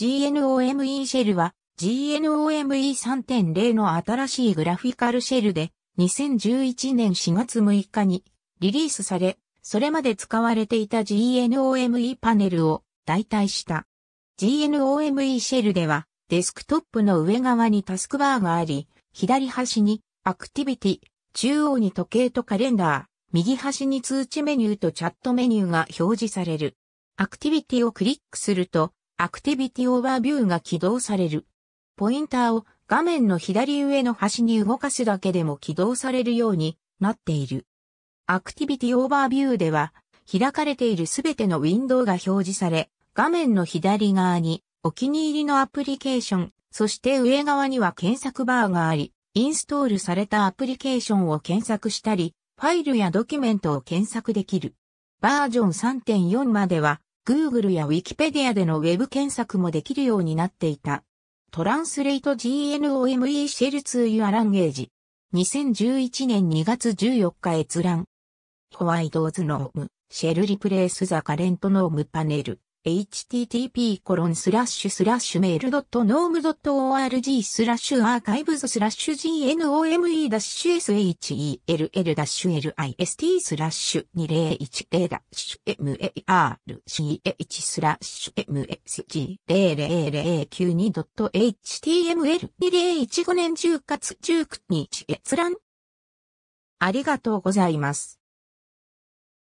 GNOME シェルは GNOME3.0 の新しいグラフィカルシェルで2011年4月6日にリリースされ、それまで使われていた GNOME パネルを代替した。GNOME シェルではデスクトップの上側にタスクバーがあり、左端にアクティビティ、中央に時計とカレンダー、右端に通知メニューとチャットメニューが表示される。アクティビティをクリックするとアクティビティオーバービューが起動される。ポインターを画面の左上の端に動かすだけでも起動されるようになっている。アクティビティオーバービューでは、開かれているすべてのウィンドウが表示され、画面の左側にお気に入りのアプリケーション、そして上側には検索バーがあり、インストールされたアプリケーションを検索したり、ファイルやドキュメントを検索できる。バージョン3.4までは Google や Wikipedia でのウェブ検索もできるようになっていた。トランスレイト GNOME シェルツーユアランゲージ。2011年2月14日閲覧。ホワイトーズノーム、シェルリプレイスザカレントノームパネル。http://mail.norm.org スラッシュアーカイブズスラッシュ gnome-shell-lis-t スラッシュ 2010-march スラッシュ msg00092.html2015 年10月19日閲覧ありがとうございます。